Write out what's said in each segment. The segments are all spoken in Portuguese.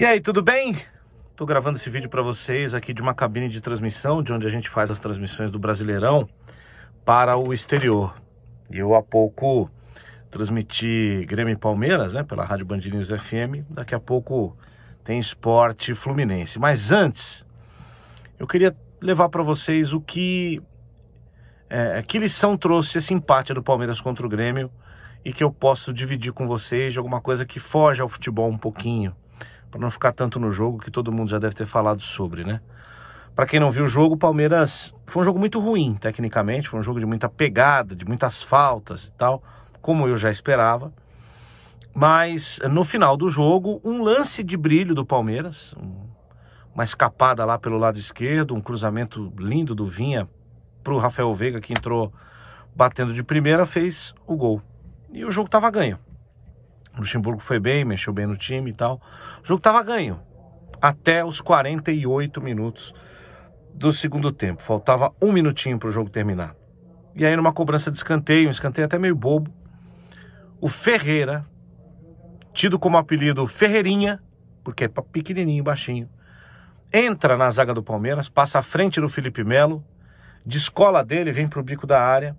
E aí, tudo bem? Estou gravando esse vídeo para vocês aqui de uma cabine de transmissão, de onde a gente faz as transmissões do Brasileirão para o exterior. E eu há pouco transmiti Grêmio e Palmeiras, né, pela Rádio Bandirinhos FM. Daqui a pouco tem esporte fluminense. Mas antes, eu queria levar para vocês o que é, que lição trouxe esse empate do Palmeiras contra o Grêmio e que eu posso dividir com vocês de alguma coisa que foge ao futebol um pouquinho para não ficar tanto no jogo que todo mundo já deve ter falado sobre, né? Para quem não viu o jogo, o Palmeiras foi um jogo muito ruim tecnicamente, foi um jogo de muita pegada, de muitas faltas e tal, como eu já esperava. Mas no final do jogo, um lance de brilho do Palmeiras, uma escapada lá pelo lado esquerdo, um cruzamento lindo do Vinha para o Rafael Veiga que entrou batendo de primeira, fez o gol. E o jogo estava ganho. O Luxemburgo foi bem, mexeu bem no time e tal. O jogo tava ganho até os 48 minutos do segundo tempo. Faltava um minutinho para o jogo terminar. E aí, numa cobrança de escanteio, um escanteio até meio bobo, o Ferreira, tido como apelido Ferreirinha, porque é pequenininho, baixinho, entra na zaga do Palmeiras, passa à frente do Felipe Melo, descola dele, vem para o bico da área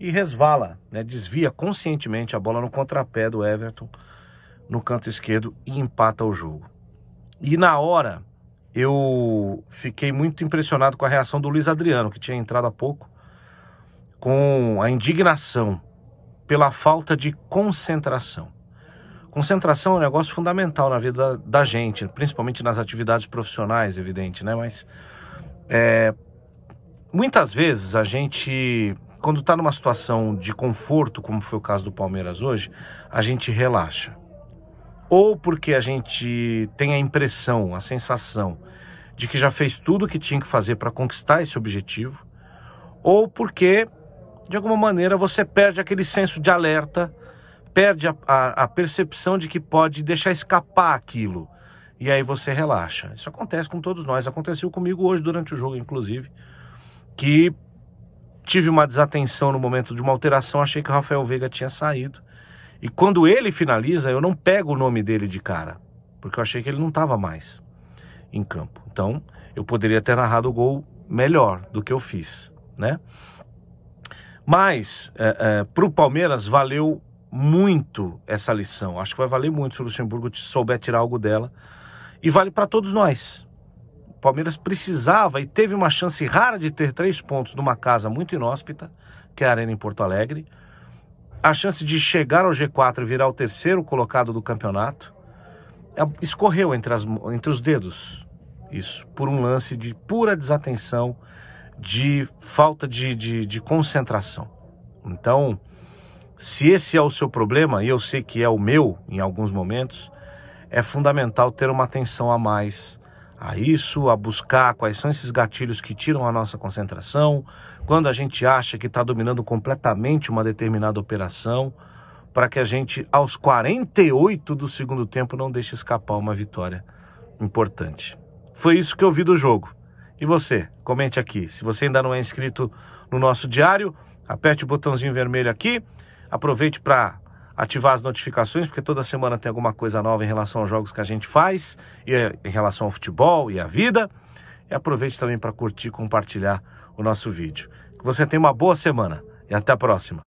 e resvala, né? desvia conscientemente a bola no contrapé do Everton no canto esquerdo e empata o jogo. E na hora eu fiquei muito impressionado com a reação do Luiz Adriano, que tinha entrado há pouco, com a indignação pela falta de concentração. Concentração é um negócio fundamental na vida da, gente, principalmente nas atividades profissionais, evidente, né? Mas é, muitas vezes a gente quando está numa situação de conforto, como foi o caso do Palmeiras hoje, a gente relaxa. Ou porque a gente tem a impressão, a sensação de que já fez tudo o que tinha que fazer para conquistar esse objetivo, ou porque, de alguma maneira, você perde aquele senso de alerta, perde a, a, a percepção de que pode deixar escapar aquilo e aí você relaxa. Isso acontece com todos nós. Aconteceu comigo hoje durante o jogo, inclusive, que tive uma desatenção no momento de uma alteração, achei que o Rafael Veiga tinha saído. E quando ele finaliza, eu não pego o nome dele de cara, porque eu achei que ele não estava mais em campo. Então, eu poderia ter narrado o gol melhor do que eu fiz, né? Mas, é, é, para o Palmeiras, valeu muito essa lição. Acho que vai valer muito se o Luxemburgo souber tirar algo dela. E vale para todos nós, o Palmeiras precisava e teve uma chance rara de ter três pontos numa casa muito inóspita, que é a Arena em Porto Alegre. A chance de chegar ao G4 e virar o terceiro colocado do campeonato. É, escorreu entre, as, entre os dedos isso, por um lance de pura desatenção, de falta de, de, de concentração. Então, se esse é o seu problema, e eu sei que é o meu em alguns momentos, é fundamental ter uma atenção a mais a isso, a buscar quais são esses gatilhos que tiram a nossa concentração, quando a gente acha que está dominando completamente uma determinada operação, para que a gente, aos 48 do segundo tempo, não deixe escapar uma vitória importante. Foi isso que eu vi do jogo. E você, comente aqui. Se você ainda não é inscrito no nosso diário, aperte o botãozinho vermelho aqui, aproveite para ativar as notificações, porque toda semana tem alguma coisa nova em relação aos jogos que a gente faz, e eh, em relação ao futebol e à vida. E aproveite também para curtir e compartilhar o nosso vídeo. Que você tenha uma boa semana e até a próxima.